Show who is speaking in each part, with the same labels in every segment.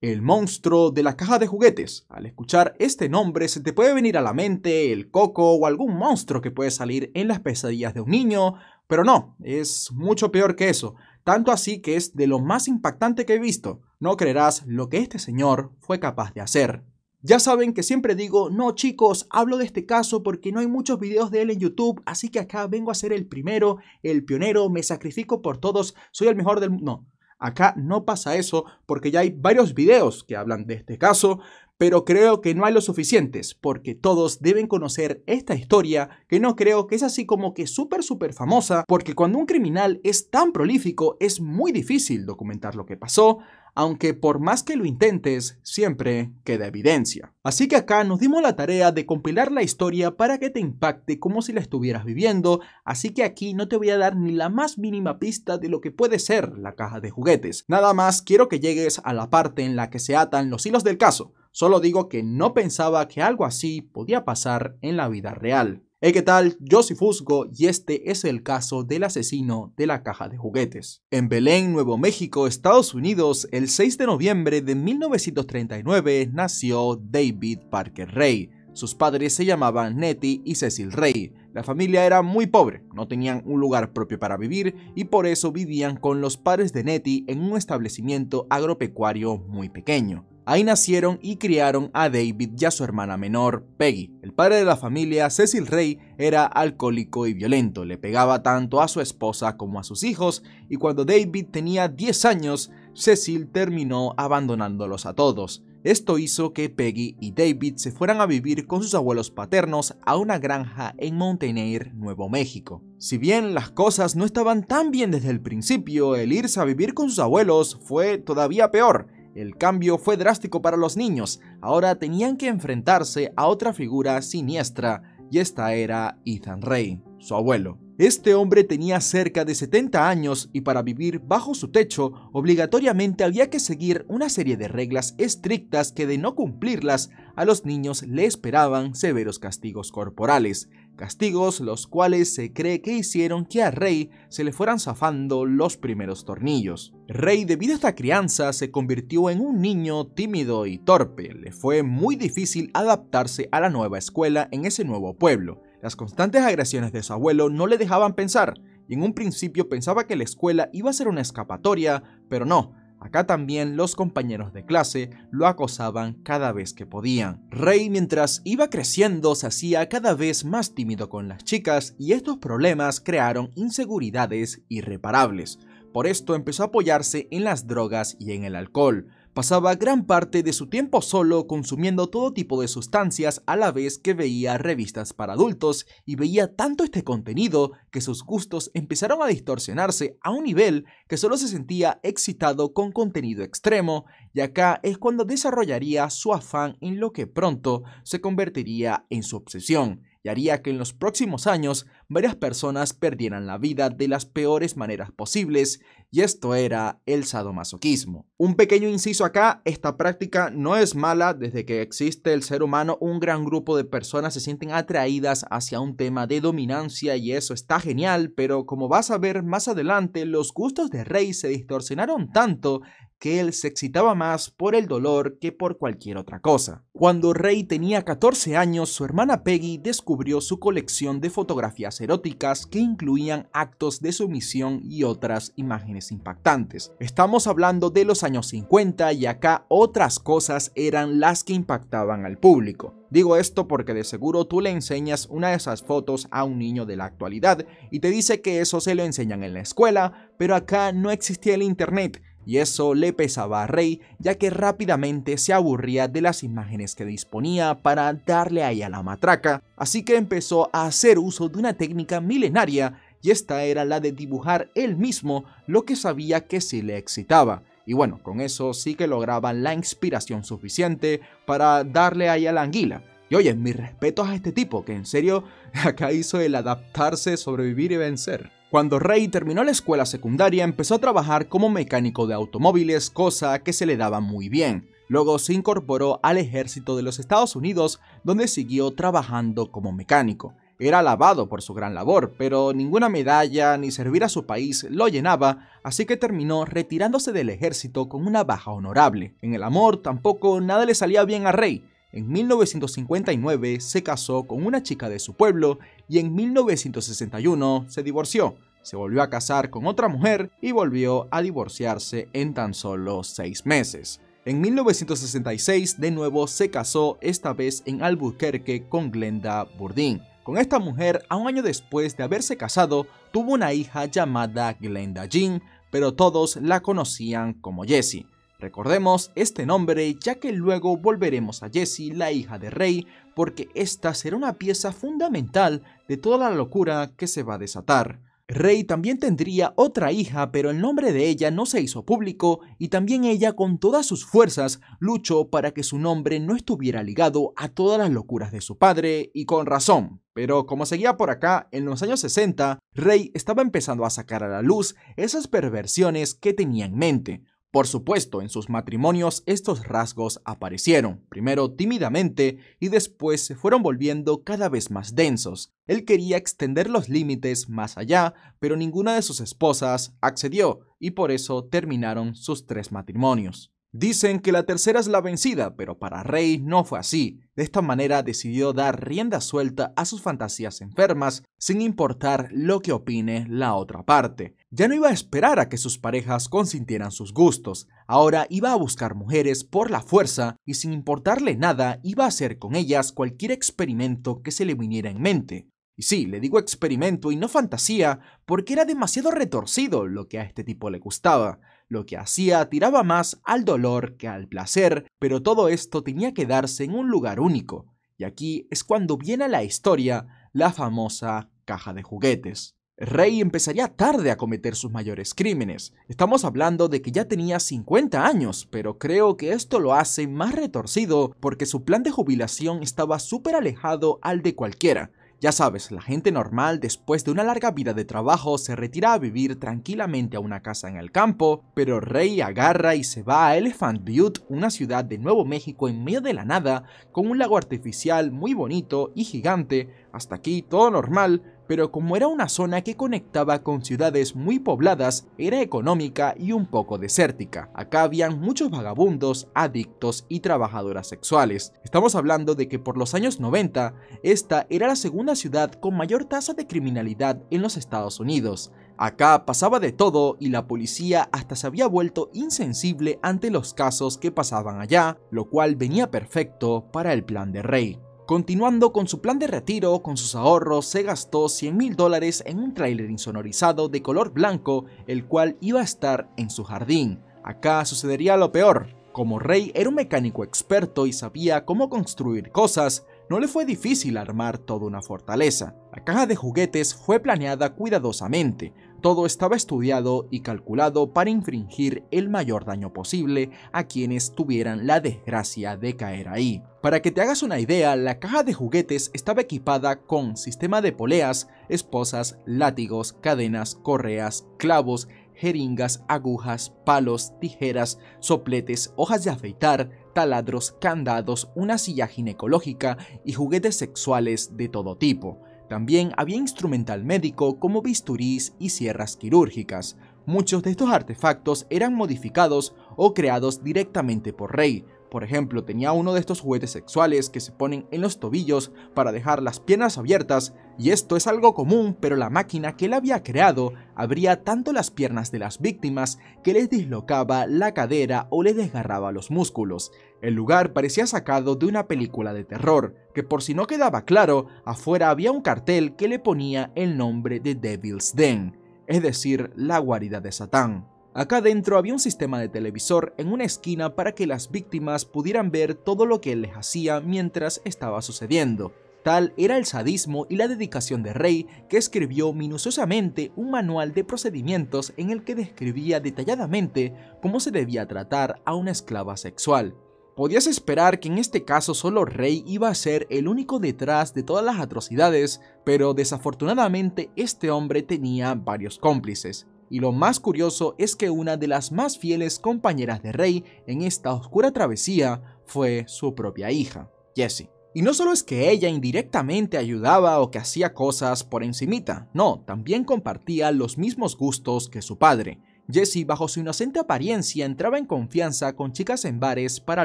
Speaker 1: El monstruo de la caja de juguetes. Al escuchar este nombre se te puede venir a la mente el coco o algún monstruo que puede salir en las pesadillas de un niño, pero no, es mucho peor que eso, tanto así que es de lo más impactante que he visto. No creerás lo que este señor fue capaz de hacer. Ya saben que siempre digo, no chicos, hablo de este caso porque no hay muchos videos de él en YouTube, así que acá vengo a ser el primero, el pionero, me sacrifico por todos, soy el mejor del mundo. Acá no pasa eso porque ya hay varios videos que hablan de este caso, pero creo que no hay lo suficientes, porque todos deben conocer esta historia, que no creo que es así como que súper, súper famosa, porque cuando un criminal es tan prolífico es muy difícil documentar lo que pasó, aunque por más que lo intentes, siempre queda evidencia. Así que acá nos dimos la tarea de compilar la historia para que te impacte como si la estuvieras viviendo, así que aquí no te voy a dar ni la más mínima pista de lo que puede ser la caja de juguetes. Nada más quiero que llegues a la parte en la que se atan los hilos del caso, Solo digo que no pensaba que algo así podía pasar en la vida real. Hey, ¿qué tal? Yo soy Fuzgo y este es el caso del asesino de la caja de juguetes. En Belén, Nuevo México, Estados Unidos, el 6 de noviembre de 1939 nació David Parker Ray. Sus padres se llamaban Nettie y Cecil Ray. La familia era muy pobre, no tenían un lugar propio para vivir y por eso vivían con los padres de Nettie en un establecimiento agropecuario muy pequeño. Ahí nacieron y criaron a David y a su hermana menor, Peggy. El padre de la familia, Cecil Rey, era alcohólico y violento, le pegaba tanto a su esposa como a sus hijos, y cuando David tenía 10 años, Cecil terminó abandonándolos a todos. Esto hizo que Peggy y David se fueran a vivir con sus abuelos paternos a una granja en Mountaineer, Nuevo México. Si bien las cosas no estaban tan bien desde el principio, el irse a vivir con sus abuelos fue todavía peor. El cambio fue drástico para los niños, ahora tenían que enfrentarse a otra figura siniestra, y esta era Ethan Ray, su abuelo. Este hombre tenía cerca de 70 años y para vivir bajo su techo obligatoriamente había que seguir una serie de reglas estrictas que de no cumplirlas a los niños le esperaban severos castigos corporales, castigos los cuales se cree que hicieron que a Rey se le fueran zafando los primeros tornillos. Rey debido a esta crianza se convirtió en un niño tímido y torpe, le fue muy difícil adaptarse a la nueva escuela en ese nuevo pueblo. Las constantes agresiones de su abuelo no le dejaban pensar, y en un principio pensaba que la escuela iba a ser una escapatoria, pero no, Acá también los compañeros de clase lo acosaban cada vez que podían. Rey mientras iba creciendo se hacía cada vez más tímido con las chicas y estos problemas crearon inseguridades irreparables. Por esto empezó a apoyarse en las drogas y en el alcohol. Pasaba gran parte de su tiempo solo consumiendo todo tipo de sustancias a la vez que veía revistas para adultos y veía tanto este contenido que sus gustos empezaron a distorsionarse a un nivel que solo se sentía excitado con contenido extremo y acá es cuando desarrollaría su afán en lo que pronto se convertiría en su obsesión y haría que en los próximos años varias personas perdieran la vida de las peores maneras posibles, y esto era el sadomasoquismo. Un pequeño inciso acá, esta práctica no es mala desde que existe el ser humano, un gran grupo de personas se sienten atraídas hacia un tema de dominancia y eso está genial, pero como vas a ver más adelante, los gustos de Rey se distorsionaron tanto que él se excitaba más por el dolor que por cualquier otra cosa. Cuando Rey tenía 14 años, su hermana Peggy descubrió su colección de fotografías eróticas que incluían actos de sumisión y otras imágenes impactantes. Estamos hablando de los años 50 y acá otras cosas eran las que impactaban al público. Digo esto porque de seguro tú le enseñas una de esas fotos a un niño de la actualidad y te dice que eso se lo enseñan en la escuela, pero acá no existía el internet y eso le pesaba a Rey ya que rápidamente se aburría de las imágenes que disponía para darle ahí a la matraca, así que empezó a hacer uso de una técnica milenaria y esta era la de dibujar él mismo lo que sabía que sí le excitaba. Y bueno, con eso sí que lograba la inspiración suficiente para darle ahí a la anguila. Y oye, mis respetos a este tipo, que en serio acá hizo el adaptarse, sobrevivir y vencer. Cuando Rey terminó la escuela secundaria empezó a trabajar como mecánico de automóviles, cosa que se le daba muy bien. Luego se incorporó al ejército de los Estados Unidos, donde siguió trabajando como mecánico. Era alabado por su gran labor, pero ninguna medalla ni servir a su país lo llenaba, así que terminó retirándose del ejército con una baja honorable. En el amor tampoco nada le salía bien a Rey, en 1959 se casó con una chica de su pueblo y en 1961 se divorció. Se volvió a casar con otra mujer y volvió a divorciarse en tan solo seis meses. En 1966 de nuevo se casó, esta vez en Albuquerque, con Glenda Burdín Con esta mujer, a un año después de haberse casado, tuvo una hija llamada Glenda Jean, pero todos la conocían como Jessie. Recordemos este nombre ya que luego volveremos a Jessie, la hija de Rey, porque esta será una pieza fundamental de toda la locura que se va a desatar. Rey también tendría otra hija, pero el nombre de ella no se hizo público y también ella con todas sus fuerzas luchó para que su nombre no estuviera ligado a todas las locuras de su padre y con razón. Pero como seguía por acá, en los años 60, Rey estaba empezando a sacar a la luz esas perversiones que tenía en mente. Por supuesto, en sus matrimonios estos rasgos aparecieron, primero tímidamente y después se fueron volviendo cada vez más densos. Él quería extender los límites más allá, pero ninguna de sus esposas accedió y por eso terminaron sus tres matrimonios. Dicen que la tercera es la vencida, pero para Rey no fue así. De esta manera decidió dar rienda suelta a sus fantasías enfermas, sin importar lo que opine la otra parte. Ya no iba a esperar a que sus parejas consintieran sus gustos, ahora iba a buscar mujeres por la fuerza y sin importarle nada iba a hacer con ellas cualquier experimento que se le viniera en mente. Y sí, le digo experimento y no fantasía, porque era demasiado retorcido lo que a este tipo le gustaba lo que hacía tiraba más al dolor que al placer, pero todo esto tenía que darse en un lugar único, y aquí es cuando viene a la historia la famosa caja de juguetes. Rey empezaría tarde a cometer sus mayores crímenes. Estamos hablando de que ya tenía 50 años, pero creo que esto lo hace más retorcido porque su plan de jubilación estaba súper alejado al de cualquiera. Ya sabes, la gente normal después de una larga vida de trabajo se retira a vivir tranquilamente a una casa en el campo, pero Rey agarra y se va a Elephant Butte, una ciudad de Nuevo México en medio de la nada, con un lago artificial muy bonito y gigante, hasta aquí todo normal, pero como era una zona que conectaba con ciudades muy pobladas, era económica y un poco desértica. Acá habían muchos vagabundos, adictos y trabajadoras sexuales. Estamos hablando de que por los años 90, esta era la segunda ciudad con mayor tasa de criminalidad en los Estados Unidos. Acá pasaba de todo y la policía hasta se había vuelto insensible ante los casos que pasaban allá, lo cual venía perfecto para el plan de Rey. Continuando con su plan de retiro, con sus ahorros, se gastó 100 mil dólares en un tráiler insonorizado de color blanco, el cual iba a estar en su jardín. Acá sucedería lo peor. Como Rey era un mecánico experto y sabía cómo construir cosas, no le fue difícil armar toda una fortaleza. La caja de juguetes fue planeada cuidadosamente, todo estaba estudiado y calculado para infringir el mayor daño posible a quienes tuvieran la desgracia de caer ahí. Para que te hagas una idea, la caja de juguetes estaba equipada con sistema de poleas, esposas, látigos, cadenas, correas, clavos, jeringas, agujas, palos, tijeras, sopletes, hojas de afeitar, taladros, candados, una silla ginecológica y juguetes sexuales de todo tipo. También había instrumental médico como bisturís y sierras quirúrgicas. Muchos de estos artefactos eran modificados o creados directamente por Rey, por ejemplo, tenía uno de estos juguetes sexuales que se ponen en los tobillos para dejar las piernas abiertas, y esto es algo común, pero la máquina que él había creado abría tanto las piernas de las víctimas que les dislocaba la cadera o les desgarraba los músculos. El lugar parecía sacado de una película de terror, que por si no quedaba claro, afuera había un cartel que le ponía el nombre de Devil's Den, es decir, la guarida de Satán. Acá dentro había un sistema de televisor en una esquina para que las víctimas pudieran ver todo lo que él les hacía mientras estaba sucediendo. Tal era el sadismo y la dedicación de Rey, que escribió minuciosamente un manual de procedimientos en el que describía detalladamente cómo se debía tratar a una esclava sexual. Podías esperar que en este caso solo Rey iba a ser el único detrás de todas las atrocidades, pero desafortunadamente este hombre tenía varios cómplices. Y lo más curioso es que una de las más fieles compañeras de Rey en esta oscura travesía fue su propia hija, Jessie. Y no solo es que ella indirectamente ayudaba o que hacía cosas por encimita, no, también compartía los mismos gustos que su padre. Jessie, bajo su inocente apariencia, entraba en confianza con chicas en bares para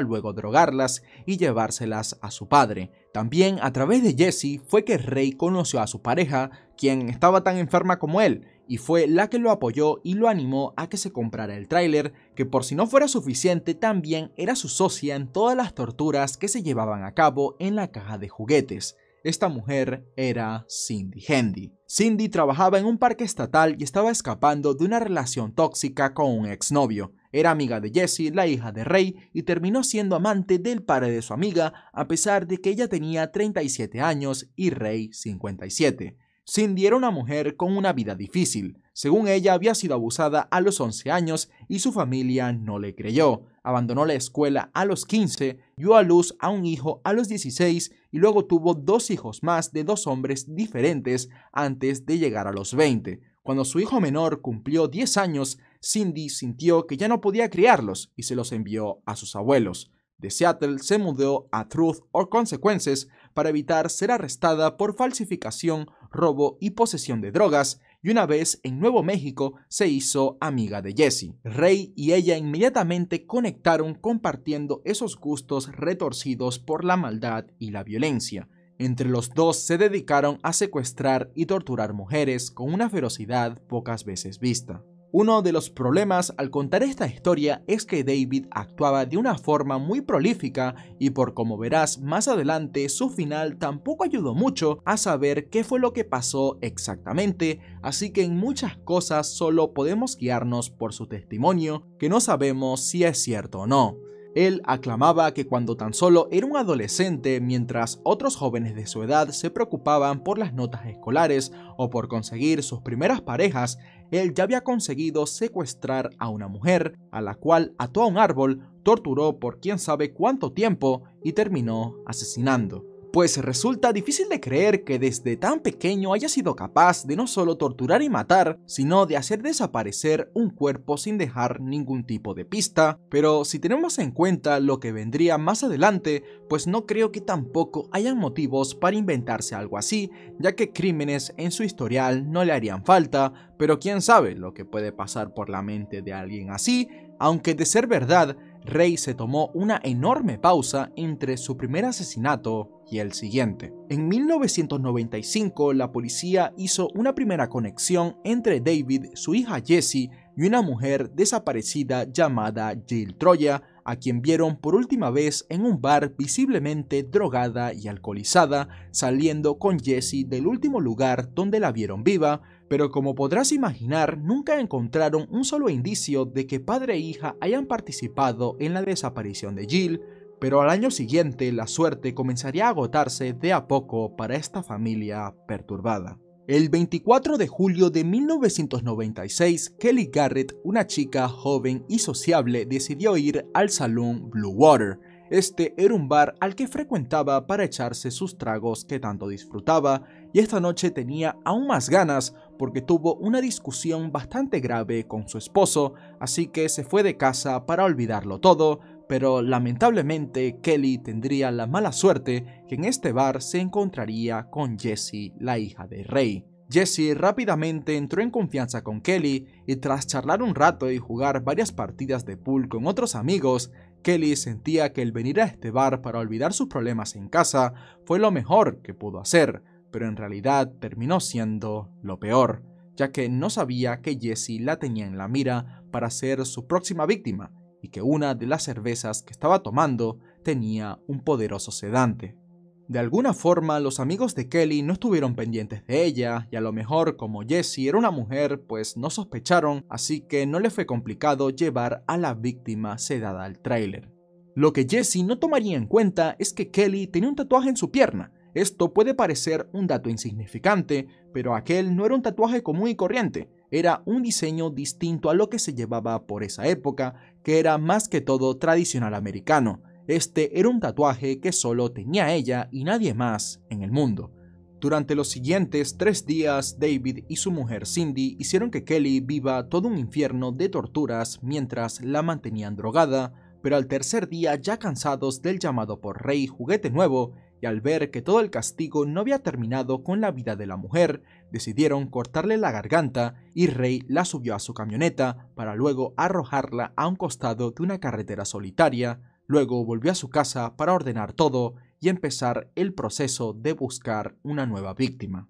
Speaker 1: luego drogarlas y llevárselas a su padre. También a través de Jessie fue que Rey conoció a su pareja, quien estaba tan enferma como él, y fue la que lo apoyó y lo animó a que se comprara el tráiler, que por si no fuera suficiente también era su socia en todas las torturas que se llevaban a cabo en la caja de juguetes. Esta mujer era Cindy Handy. Cindy trabajaba en un parque estatal y estaba escapando de una relación tóxica con un exnovio. Era amiga de Jessie, la hija de Rey, y terminó siendo amante del padre de su amiga, a pesar de que ella tenía 37 años y Rey 57. Cindy era una mujer con una vida difícil. Según ella, había sido abusada a los 11 años y su familia no le creyó. Abandonó la escuela a los 15, dio a luz a un hijo a los 16 y luego tuvo dos hijos más de dos hombres diferentes antes de llegar a los 20. Cuando su hijo menor cumplió 10 años, Cindy sintió que ya no podía criarlos y se los envió a sus abuelos. De Seattle se mudó a Truth or Consequences, para evitar ser arrestada por falsificación, robo y posesión de drogas, y una vez en Nuevo México se hizo amiga de Jesse, Rey y ella inmediatamente conectaron compartiendo esos gustos retorcidos por la maldad y la violencia. Entre los dos se dedicaron a secuestrar y torturar mujeres con una ferocidad pocas veces vista. Uno de los problemas al contar esta historia es que David actuaba de una forma muy prolífica y por como verás más adelante su final tampoco ayudó mucho a saber qué fue lo que pasó exactamente, así que en muchas cosas solo podemos guiarnos por su testimonio que no sabemos si es cierto o no. Él aclamaba que cuando tan solo era un adolescente, mientras otros jóvenes de su edad se preocupaban por las notas escolares o por conseguir sus primeras parejas, él ya había conseguido secuestrar a una mujer, a la cual ató a un árbol, torturó por quién sabe cuánto tiempo y terminó asesinando pues resulta difícil de creer que desde tan pequeño haya sido capaz de no solo torturar y matar, sino de hacer desaparecer un cuerpo sin dejar ningún tipo de pista, pero si tenemos en cuenta lo que vendría más adelante, pues no creo que tampoco hayan motivos para inventarse algo así, ya que crímenes en su historial no le harían falta, pero quién sabe lo que puede pasar por la mente de alguien así aunque de ser verdad, Rey se tomó una enorme pausa entre su primer asesinato y el siguiente. En 1995, la policía hizo una primera conexión entre David, su hija Jessie y una mujer desaparecida llamada Jill Troya, a quien vieron por última vez en un bar visiblemente drogada y alcoholizada, saliendo con Jessie del último lugar donde la vieron viva, pero como podrás imaginar, nunca encontraron un solo indicio de que padre e hija hayan participado en la desaparición de Jill, pero al año siguiente la suerte comenzaría a agotarse de a poco para esta familia perturbada. El 24 de julio de 1996, Kelly Garrett, una chica joven y sociable, decidió ir al salón Blue Water, este era un bar al que frecuentaba para echarse sus tragos que tanto disfrutaba, y esta noche tenía aún más ganas porque tuvo una discusión bastante grave con su esposo, así que se fue de casa para olvidarlo todo, pero lamentablemente Kelly tendría la mala suerte que en este bar se encontraría con Jessie, la hija de Rey. Jesse rápidamente entró en confianza con Kelly y tras charlar un rato y jugar varias partidas de pool con otros amigos, Kelly sentía que el venir a este bar para olvidar sus problemas en casa fue lo mejor que pudo hacer, pero en realidad terminó siendo lo peor, ya que no sabía que Jesse la tenía en la mira para ser su próxima víctima y que una de las cervezas que estaba tomando tenía un poderoso sedante. De alguna forma, los amigos de Kelly no estuvieron pendientes de ella, y a lo mejor como Jesse era una mujer, pues no sospecharon, así que no le fue complicado llevar a la víctima sedada al tráiler. Lo que Jesse no tomaría en cuenta es que Kelly tenía un tatuaje en su pierna. Esto puede parecer un dato insignificante, pero aquel no era un tatuaje común y corriente, era un diseño distinto a lo que se llevaba por esa época, que era más que todo tradicional americano, este era un tatuaje que solo tenía ella y nadie más en el mundo. Durante los siguientes tres días, David y su mujer Cindy hicieron que Kelly viva todo un infierno de torturas mientras la mantenían drogada, pero al tercer día, ya cansados del llamado por Rey juguete nuevo, y al ver que todo el castigo no había terminado con la vida de la mujer, decidieron cortarle la garganta y Rey la subió a su camioneta para luego arrojarla a un costado de una carretera solitaria, Luego volvió a su casa para ordenar todo y empezar el proceso de buscar una nueva víctima.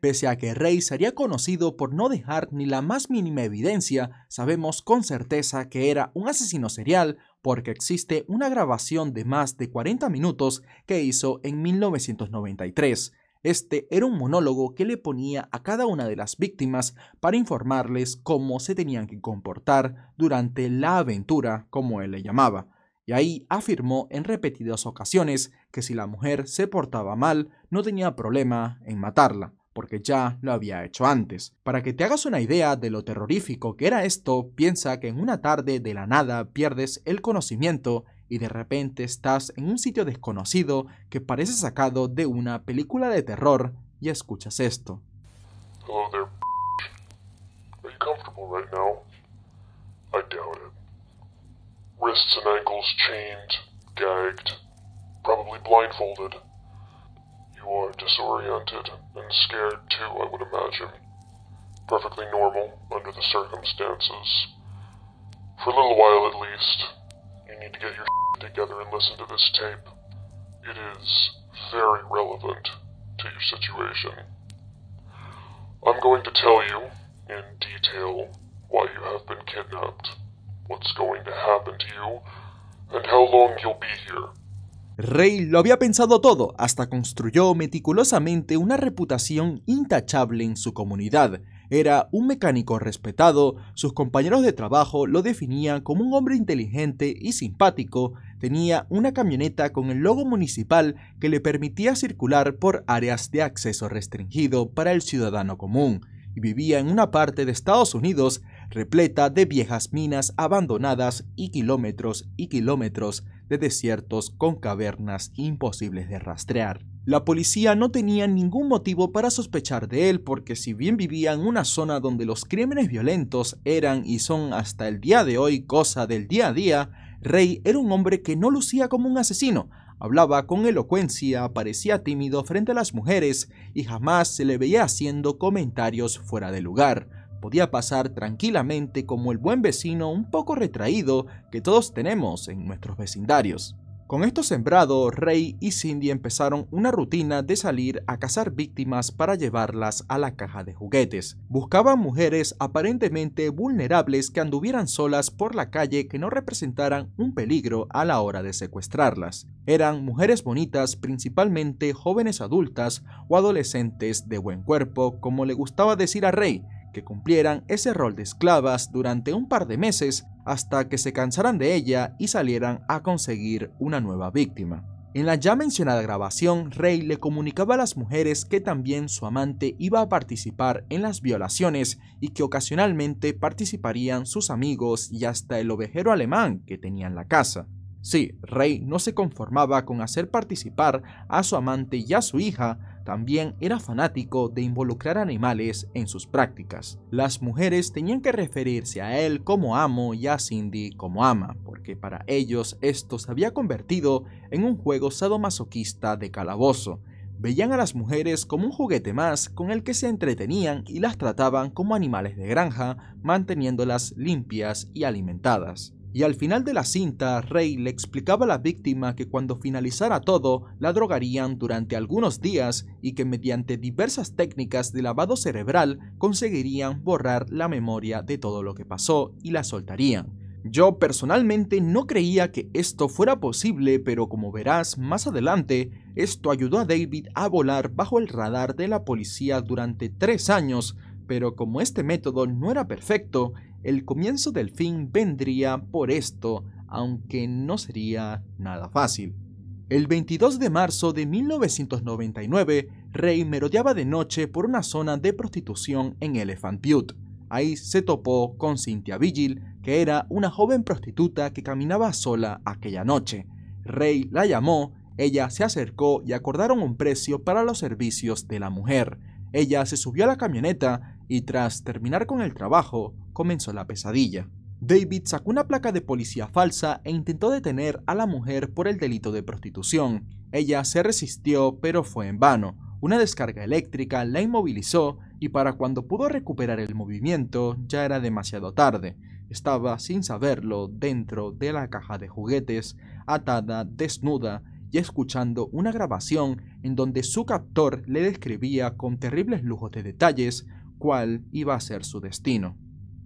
Speaker 1: Pese a que Rey sería conocido por no dejar ni la más mínima evidencia, sabemos con certeza que era un asesino serial porque existe una grabación de más de 40 minutos que hizo en 1993. Este era un monólogo que le ponía a cada una de las víctimas para informarles cómo se tenían que comportar durante la aventura, como él le llamaba y ahí afirmó en repetidas ocasiones que si la mujer se portaba mal, no tenía problema en matarla, porque ya lo había hecho antes. Para que te hagas una idea de lo terrorífico que era esto, piensa que en una tarde de la nada pierdes el conocimiento y de repente estás en un sitio desconocido que parece sacado de una película de terror y escuchas esto. Oh, wrists and ankles chained, gagged, probably blindfolded. You are disoriented and scared too, I would imagine. Perfectly normal under the circumstances. For a little while at least, you need to get your together and listen to this tape. It is very relevant to your situation. I'm going to tell you, in detail, why you have been kidnapped. what's Rey lo había pensado todo, hasta construyó meticulosamente una reputación intachable en su comunidad. Era un mecánico respetado, sus compañeros de trabajo lo definían como un hombre inteligente y simpático, tenía una camioneta con el logo municipal que le permitía circular por áreas de acceso restringido para el ciudadano común, y vivía en una parte de Estados Unidos repleta de viejas minas abandonadas y kilómetros y kilómetros de desiertos con cavernas imposibles de rastrear. La policía no tenía ningún motivo para sospechar de él porque si bien vivía en una zona donde los crímenes violentos eran y son hasta el día de hoy cosa del día a día, Rey era un hombre que no lucía como un asesino, hablaba con elocuencia, parecía tímido frente a las mujeres y jamás se le veía haciendo comentarios fuera de lugar podía pasar tranquilamente como el buen vecino un poco retraído que todos tenemos en nuestros vecindarios. Con esto sembrado, Rey y Cindy empezaron una rutina de salir a cazar víctimas para llevarlas a la caja de juguetes. Buscaban mujeres aparentemente vulnerables que anduvieran solas por la calle que no representaran un peligro a la hora de secuestrarlas. Eran mujeres bonitas, principalmente jóvenes adultas o adolescentes de buen cuerpo, como le gustaba decir a Rey, que cumplieran ese rol de esclavas durante un par de meses hasta que se cansaran de ella y salieran a conseguir una nueva víctima. En la ya mencionada grabación, Rey le comunicaba a las mujeres que también su amante iba a participar en las violaciones y que ocasionalmente participarían sus amigos y hasta el ovejero alemán que tenía en la casa. Si Rey no se conformaba con hacer participar a su amante y a su hija, también era fanático de involucrar animales en sus prácticas. Las mujeres tenían que referirse a él como amo y a Cindy como ama, porque para ellos esto se había convertido en un juego sadomasoquista de calabozo. Veían a las mujeres como un juguete más con el que se entretenían y las trataban como animales de granja, manteniéndolas limpias y alimentadas y al final de la cinta Ray le explicaba a la víctima que cuando finalizara todo la drogarían durante algunos días y que mediante diversas técnicas de lavado cerebral conseguirían borrar la memoria de todo lo que pasó y la soltarían. Yo personalmente no creía que esto fuera posible, pero como verás más adelante, esto ayudó a David a volar bajo el radar de la policía durante tres años, pero como este método no era perfecto, el comienzo del fin vendría por esto, aunque no sería nada fácil. El 22 de marzo de 1999, Rey merodeaba de noche por una zona de prostitución en Elephant Butte. Ahí se topó con Cynthia Vigil, que era una joven prostituta que caminaba sola aquella noche. Rey la llamó, ella se acercó y acordaron un precio para los servicios de la mujer. Ella se subió a la camioneta y tras terminar con el trabajo, comenzó la pesadilla. David sacó una placa de policía falsa e intentó detener a la mujer por el delito de prostitución. Ella se resistió, pero fue en vano. Una descarga eléctrica la inmovilizó y para cuando pudo recuperar el movimiento ya era demasiado tarde. Estaba, sin saberlo, dentro de la caja de juguetes, atada, desnuda y escuchando una grabación en donde su captor le describía con terribles lujos de detalles cuál iba a ser su destino.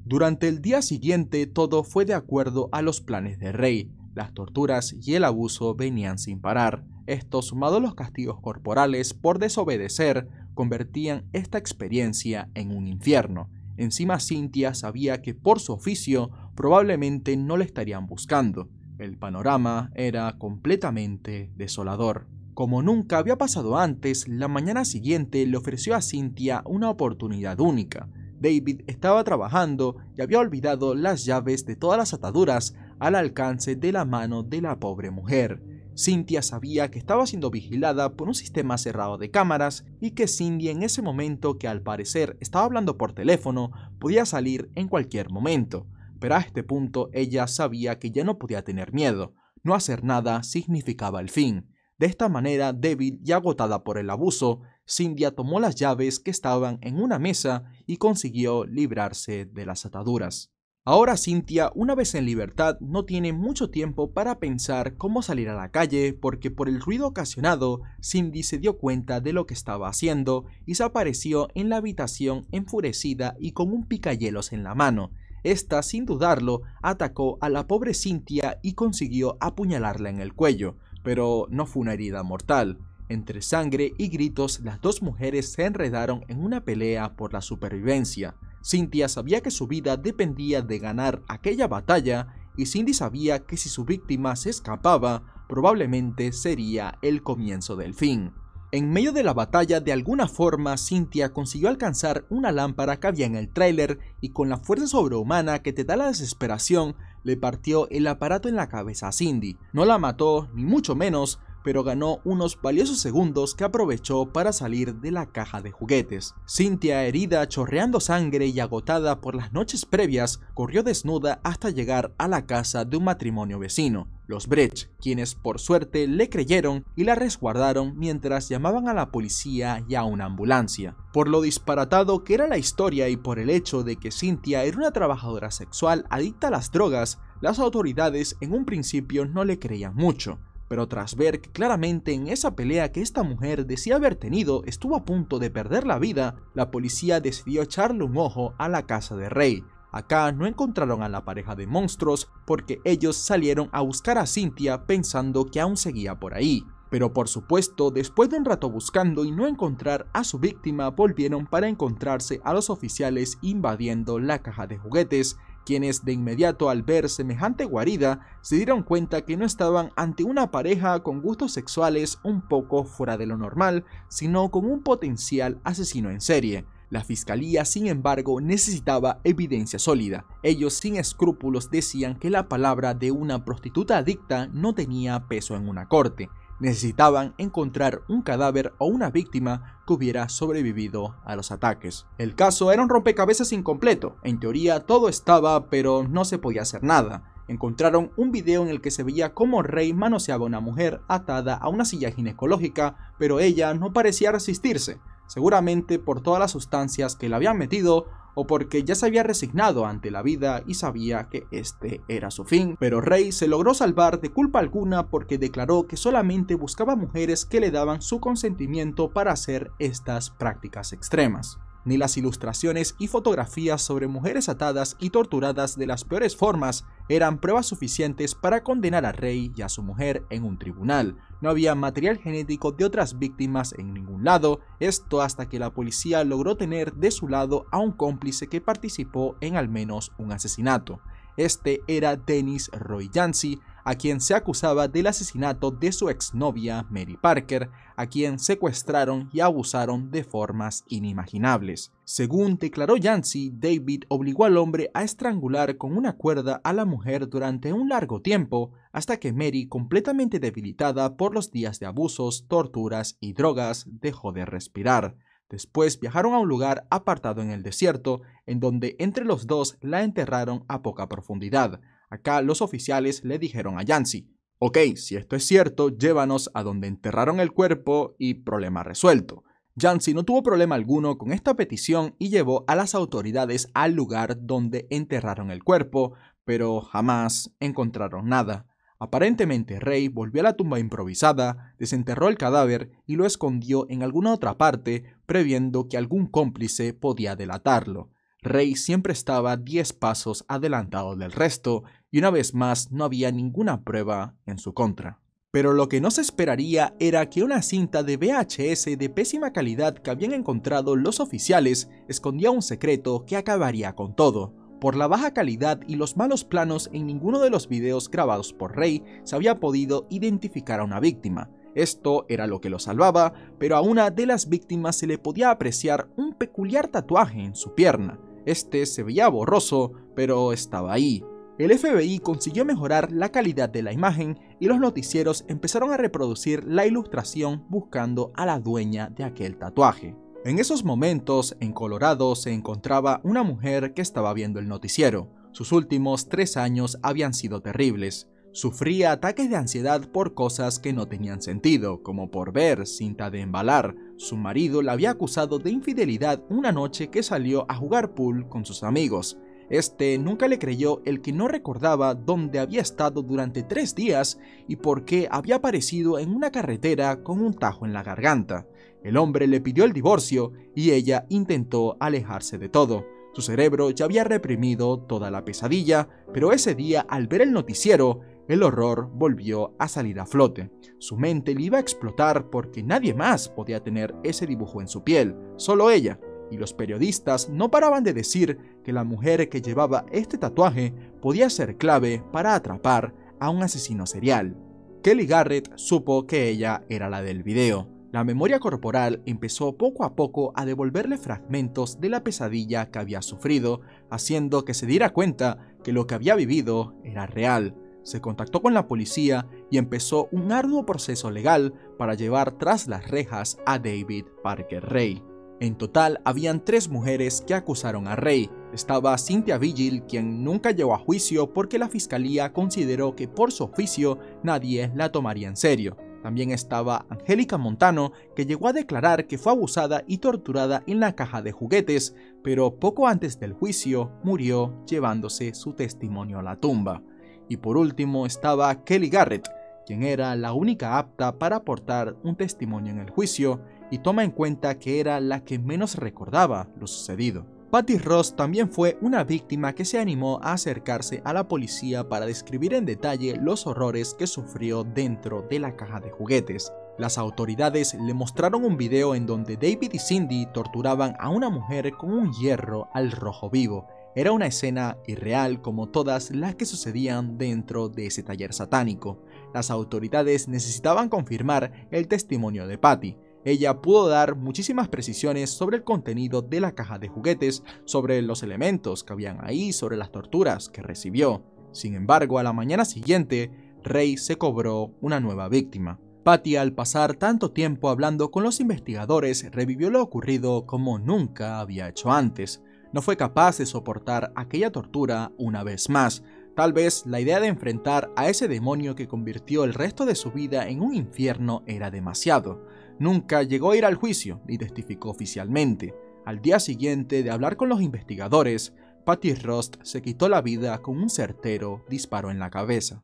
Speaker 1: Durante el día siguiente todo fue de acuerdo a los planes del rey. Las torturas y el abuso venían sin parar. Esto, sumado a los castigos corporales por desobedecer, convertían esta experiencia en un infierno. Encima Cynthia sabía que por su oficio probablemente no le estarían buscando. El panorama era completamente desolador. Como nunca había pasado antes, la mañana siguiente le ofreció a Cynthia una oportunidad única. David estaba trabajando y había olvidado las llaves de todas las ataduras al alcance de la mano de la pobre mujer. Cynthia sabía que estaba siendo vigilada por un sistema cerrado de cámaras y que Cindy en ese momento que al parecer estaba hablando por teléfono podía salir en cualquier momento, pero a este punto ella sabía que ya no podía tener miedo, no hacer nada significaba el fin. De esta manera, débil y agotada por el abuso, Cynthia tomó las llaves que estaban en una mesa y consiguió librarse de las ataduras. Ahora Cynthia, una vez en libertad, no tiene mucho tiempo para pensar cómo salir a la calle porque por el ruido ocasionado, Cindy se dio cuenta de lo que estaba haciendo y se apareció en la habitación enfurecida y con un picayelos en la mano. Esta, sin dudarlo, atacó a la pobre Cynthia y consiguió apuñalarla en el cuello pero no fue una herida mortal. Entre sangre y gritos, las dos mujeres se enredaron en una pelea por la supervivencia. Cynthia sabía que su vida dependía de ganar aquella batalla y Cindy sabía que si su víctima se escapaba, probablemente sería el comienzo del fin. En medio de la batalla, de alguna forma, Cynthia consiguió alcanzar una lámpara que había en el tráiler y con la fuerza sobrehumana que te da la desesperación, le partió el aparato en la cabeza a Cindy. No la mató, ni mucho menos, pero ganó unos valiosos segundos que aprovechó para salir de la caja de juguetes. Cynthia, herida, chorreando sangre y agotada por las noches previas, corrió desnuda hasta llegar a la casa de un matrimonio vecino. Los Brecht, quienes por suerte le creyeron y la resguardaron mientras llamaban a la policía y a una ambulancia. Por lo disparatado que era la historia y por el hecho de que Cynthia era una trabajadora sexual adicta a las drogas, las autoridades en un principio no le creían mucho, pero tras ver que claramente en esa pelea que esta mujer decía haber tenido estuvo a punto de perder la vida, la policía decidió echarle un ojo a la casa de Rey, Acá no encontraron a la pareja de monstruos porque ellos salieron a buscar a Cynthia pensando que aún seguía por ahí. Pero por supuesto, después de un rato buscando y no encontrar a su víctima, volvieron para encontrarse a los oficiales invadiendo la caja de juguetes, quienes de inmediato al ver semejante guarida se dieron cuenta que no estaban ante una pareja con gustos sexuales un poco fuera de lo normal, sino con un potencial asesino en serie. La fiscalía, sin embargo, necesitaba evidencia sólida. Ellos sin escrúpulos decían que la palabra de una prostituta adicta no tenía peso en una corte. Necesitaban encontrar un cadáver o una víctima que hubiera sobrevivido a los ataques. El caso era un rompecabezas incompleto. En teoría todo estaba, pero no se podía hacer nada encontraron un video en el que se veía cómo Rey manoseaba a una mujer atada a una silla ginecológica, pero ella no parecía resistirse seguramente por todas las sustancias que le habían metido o porque ya se había resignado ante la vida y sabía que este era su fin. Pero Rey se logró salvar de culpa alguna porque declaró que solamente buscaba mujeres que le daban su consentimiento para hacer estas prácticas extremas ni las ilustraciones y fotografías sobre mujeres atadas y torturadas de las peores formas eran pruebas suficientes para condenar a Rey y a su mujer en un tribunal. No había material genético de otras víctimas en ningún lado, esto hasta que la policía logró tener de su lado a un cómplice que participó en al menos un asesinato. Este era Dennis Roy Yancey, a quien se acusaba del asesinato de su exnovia Mary Parker, a quien secuestraron y abusaron de formas inimaginables. Según declaró Yancy, David obligó al hombre a estrangular con una cuerda a la mujer durante un largo tiempo, hasta que Mary, completamente debilitada por los días de abusos, torturas y drogas, dejó de respirar. Después viajaron a un lugar apartado en el desierto, en donde entre los dos la enterraron a poca profundidad. Acá los oficiales le dijeron a Yancy, ok, si esto es cierto, llévanos a donde enterraron el cuerpo y problema resuelto. Yancy no tuvo problema alguno con esta petición y llevó a las autoridades al lugar donde enterraron el cuerpo, pero jamás encontraron nada. Aparentemente Rey volvió a la tumba improvisada, desenterró el cadáver y lo escondió en alguna otra parte, previendo que algún cómplice podía delatarlo. Rey siempre estaba 10 pasos adelantado del resto y una vez más no había ninguna prueba en su contra. Pero lo que no se esperaría era que una cinta de VHS de pésima calidad que habían encontrado los oficiales escondía un secreto que acabaría con todo. Por la baja calidad y los malos planos en ninguno de los videos grabados por Rey se había podido identificar a una víctima. Esto era lo que lo salvaba, pero a una de las víctimas se le podía apreciar un peculiar tatuaje en su pierna. Este se veía borroso, pero estaba ahí. El FBI consiguió mejorar la calidad de la imagen y los noticieros empezaron a reproducir la ilustración buscando a la dueña de aquel tatuaje. En esos momentos, en Colorado se encontraba una mujer que estaba viendo el noticiero. Sus últimos tres años habían sido terribles. Sufría ataques de ansiedad por cosas que no tenían sentido, como por ver cinta de embalar. Su marido la había acusado de infidelidad una noche que salió a jugar pool con sus amigos. Este nunca le creyó el que no recordaba dónde había estado durante tres días y por qué había aparecido en una carretera con un tajo en la garganta. El hombre le pidió el divorcio y ella intentó alejarse de todo. Su cerebro ya había reprimido toda la pesadilla, pero ese día al ver el noticiero, el horror volvió a salir a flote. Su mente le iba a explotar porque nadie más podía tener ese dibujo en su piel, solo ella. Y los periodistas no paraban de decir que la mujer que llevaba este tatuaje podía ser clave para atrapar a un asesino serial. Kelly Garrett supo que ella era la del video. La memoria corporal empezó poco a poco a devolverle fragmentos de la pesadilla que había sufrido, haciendo que se diera cuenta que lo que había vivido era real se contactó con la policía y empezó un arduo proceso legal para llevar tras las rejas a David Parker Ray. En total, habían tres mujeres que acusaron a Ray Estaba Cynthia Vigil, quien nunca llegó a juicio porque la fiscalía consideró que por su oficio nadie la tomaría en serio. También estaba Angélica Montano, que llegó a declarar que fue abusada y torturada en la caja de juguetes, pero poco antes del juicio murió llevándose su testimonio a la tumba. Y por último estaba Kelly Garrett, quien era la única apta para aportar un testimonio en el juicio y toma en cuenta que era la que menos recordaba lo sucedido. Patty Ross también fue una víctima que se animó a acercarse a la policía para describir en detalle los horrores que sufrió dentro de la caja de juguetes. Las autoridades le mostraron un video en donde David y Cindy torturaban a una mujer con un hierro al rojo vivo, era una escena irreal como todas las que sucedían dentro de ese taller satánico. Las autoridades necesitaban confirmar el testimonio de Patty. Ella pudo dar muchísimas precisiones sobre el contenido de la caja de juguetes, sobre los elementos que habían ahí, sobre las torturas que recibió. Sin embargo, a la mañana siguiente, Rey se cobró una nueva víctima. Patty, al pasar tanto tiempo hablando con los investigadores, revivió lo ocurrido como nunca había hecho antes no fue capaz de soportar aquella tortura una vez más. Tal vez la idea de enfrentar a ese demonio que convirtió el resto de su vida en un infierno era demasiado. Nunca llegó a ir al juicio y testificó oficialmente. Al día siguiente de hablar con los investigadores, Patty Rost se quitó la vida con un certero disparo en la cabeza.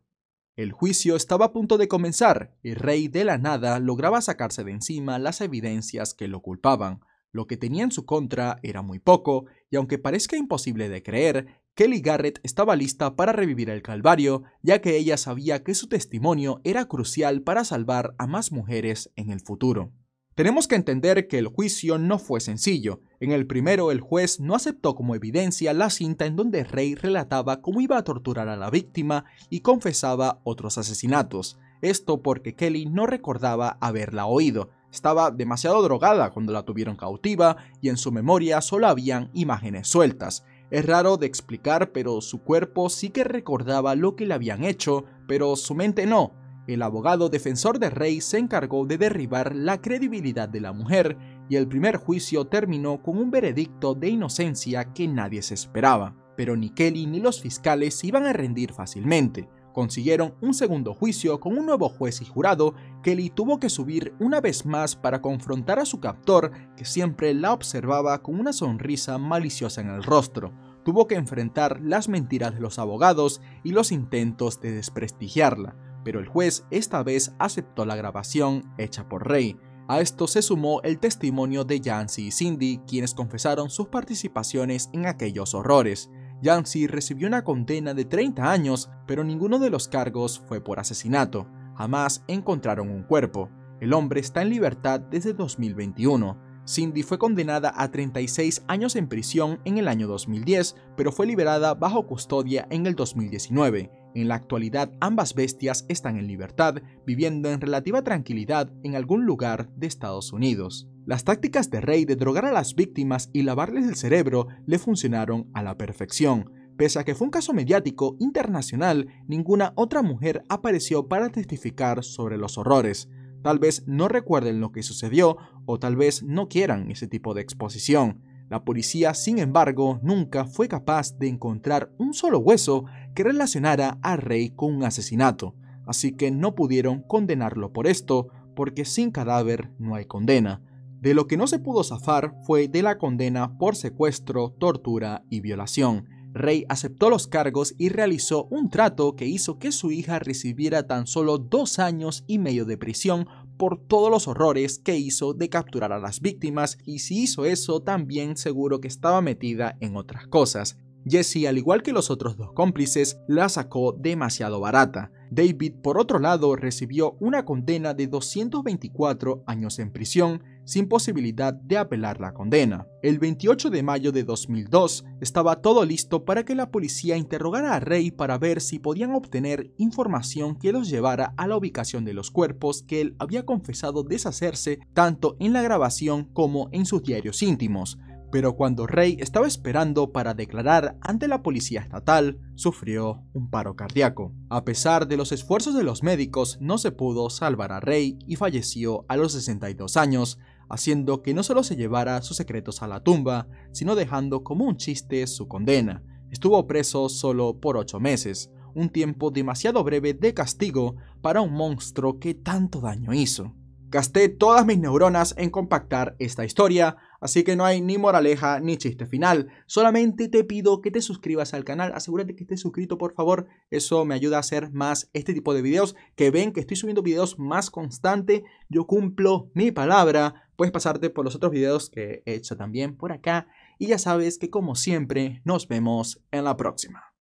Speaker 1: El juicio estaba a punto de comenzar y Rey de la nada lograba sacarse de encima las evidencias que lo culpaban. Lo que tenía en su contra era muy poco, y aunque parezca imposible de creer, Kelly Garrett estaba lista para revivir el calvario, ya que ella sabía que su testimonio era crucial para salvar a más mujeres en el futuro. Tenemos que entender que el juicio no fue sencillo. En el primero, el juez no aceptó como evidencia la cinta en donde Rey relataba cómo iba a torturar a la víctima y confesaba otros asesinatos. Esto porque Kelly no recordaba haberla oído, estaba demasiado drogada cuando la tuvieron cautiva y en su memoria solo habían imágenes sueltas. Es raro de explicar, pero su cuerpo sí que recordaba lo que le habían hecho, pero su mente no. El abogado defensor de Rey se encargó de derribar la credibilidad de la mujer y el primer juicio terminó con un veredicto de inocencia que nadie se esperaba. Pero ni Kelly ni los fiscales iban a rendir fácilmente consiguieron un segundo juicio con un nuevo juez y jurado que tuvo que subir una vez más para confrontar a su captor que siempre la observaba con una sonrisa maliciosa en el rostro. Tuvo que enfrentar las mentiras de los abogados y los intentos de desprestigiarla, pero el juez esta vez aceptó la grabación hecha por Rey. A esto se sumó el testimonio de Yancy y Cindy, quienes confesaron sus participaciones en aquellos horrores. Yancy recibió una condena de 30 años, pero ninguno de los cargos fue por asesinato. Jamás encontraron un cuerpo. El hombre está en libertad desde 2021. Cindy fue condenada a 36 años en prisión en el año 2010, pero fue liberada bajo custodia en el 2019. En la actualidad ambas bestias están en libertad, viviendo en relativa tranquilidad en algún lugar de Estados Unidos. Las tácticas de Rey de drogar a las víctimas y lavarles el cerebro le funcionaron a la perfección. Pese a que fue un caso mediático internacional, ninguna otra mujer apareció para testificar sobre los horrores. Tal vez no recuerden lo que sucedió o tal vez no quieran ese tipo de exposición. La policía, sin embargo, nunca fue capaz de encontrar un solo hueso que relacionara a Rey con un asesinato, así que no pudieron condenarlo por esto, porque sin cadáver no hay condena. De lo que no se pudo zafar fue de la condena por secuestro, tortura y violación. Rey aceptó los cargos y realizó un trato que hizo que su hija recibiera tan solo dos años y medio de prisión por todos los horrores que hizo de capturar a las víctimas y si hizo eso también seguro que estaba metida en otras cosas. Jesse, al igual que los otros dos cómplices, la sacó demasiado barata. David, por otro lado, recibió una condena de 224 años en prisión, sin posibilidad de apelar la condena. El 28 de mayo de 2002 estaba todo listo para que la policía interrogara a Rey para ver si podían obtener información que los llevara a la ubicación de los cuerpos que él había confesado deshacerse tanto en la grabación como en sus diarios íntimos. Pero cuando Rey estaba esperando para declarar ante la policía estatal, sufrió un paro cardíaco. A pesar de los esfuerzos de los médicos, no se pudo salvar a Rey y falleció a los 62 años haciendo que no solo se llevara sus secretos a la tumba, sino dejando como un chiste su condena. Estuvo preso solo por ocho meses, un tiempo demasiado breve de castigo para un monstruo que tanto daño hizo. Gasté todas mis neuronas en compactar esta historia Así que no hay ni moraleja ni chiste final. Solamente te pido que te suscribas al canal. Asegúrate que estés suscrito, por favor. Eso me ayuda a hacer más este tipo de videos. Que ven que estoy subiendo videos más constante. Yo cumplo mi palabra. Puedes pasarte por los otros videos que he hecho también por acá. Y ya sabes que como siempre, nos vemos en la próxima.